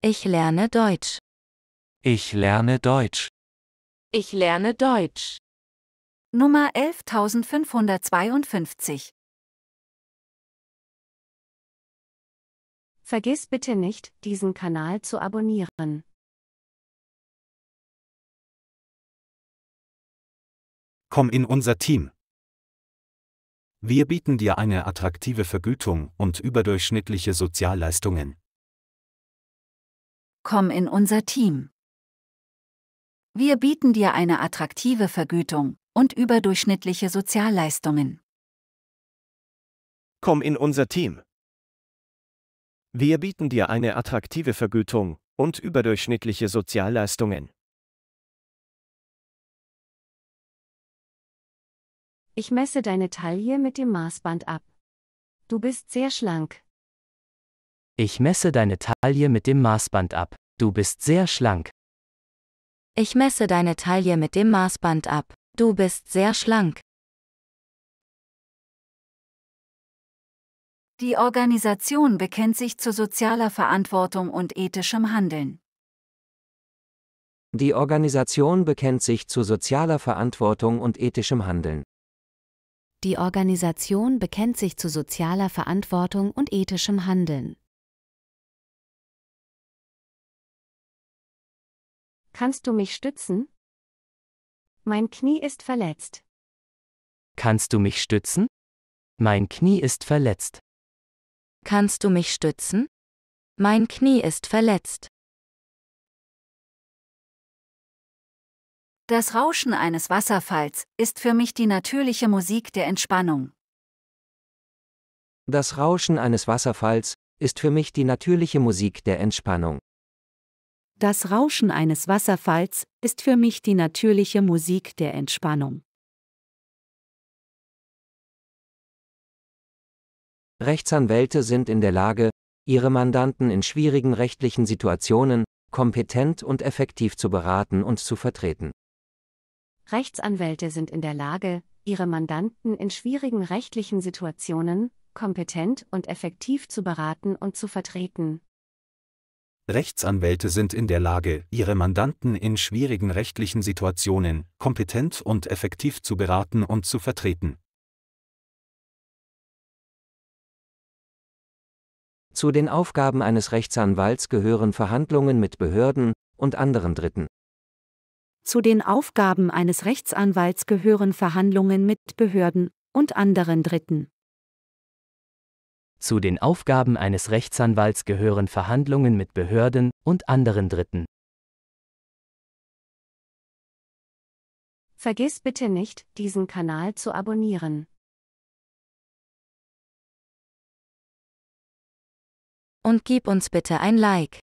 Ich lerne Deutsch. Ich lerne Deutsch. Ich lerne Deutsch. Nummer 11552 Vergiss bitte nicht, diesen Kanal zu abonnieren. Komm in unser Team. Wir bieten dir eine attraktive Vergütung und überdurchschnittliche Sozialleistungen. Komm in unser Team. Wir bieten dir eine attraktive Vergütung und überdurchschnittliche Sozialleistungen. Komm in unser Team. Wir bieten dir eine attraktive Vergütung und überdurchschnittliche Sozialleistungen. Ich messe deine Taille mit dem Maßband ab. Du bist sehr schlank. Ich messe deine Taille mit dem Maßband ab. Du bist sehr schlank. Ich messe deine Taille mit dem Maßband ab. Du bist sehr schlank. Die Organisation bekennt sich zu sozialer Verantwortung und ethischem Handeln. Die Organisation bekennt sich zu sozialer Verantwortung und ethischem Handeln. Die Organisation bekennt sich zu sozialer Verantwortung und ethischem Handeln. Kannst du mich stützen? Mein Knie ist verletzt. Kannst du mich stützen? Mein Knie ist verletzt. Kannst du mich stützen? Mein Knie ist verletzt. Das Rauschen eines Wasserfalls ist für mich die natürliche Musik der Entspannung. Das Rauschen eines Wasserfalls ist für mich die natürliche Musik der Entspannung. Das Rauschen eines Wasserfalls ist für mich die natürliche Musik der Entspannung. Rechtsanwälte sind in der Lage, ihre Mandanten in schwierigen rechtlichen Situationen kompetent und effektiv zu beraten und zu vertreten. Rechtsanwälte sind in der Lage, ihre Mandanten in schwierigen rechtlichen Situationen kompetent und effektiv zu beraten und zu vertreten. Rechtsanwälte sind in der Lage, ihre Mandanten in schwierigen rechtlichen Situationen kompetent und effektiv zu beraten und zu vertreten. Zu den Aufgaben eines Rechtsanwalts gehören Verhandlungen mit Behörden und anderen Dritten. Zu den Aufgaben eines Rechtsanwalts gehören Verhandlungen mit Behörden und anderen Dritten. Zu den Aufgaben eines Rechtsanwalts gehören Verhandlungen mit Behörden und anderen Dritten. Vergiss bitte nicht, diesen Kanal zu abonnieren. Und gib uns bitte ein Like.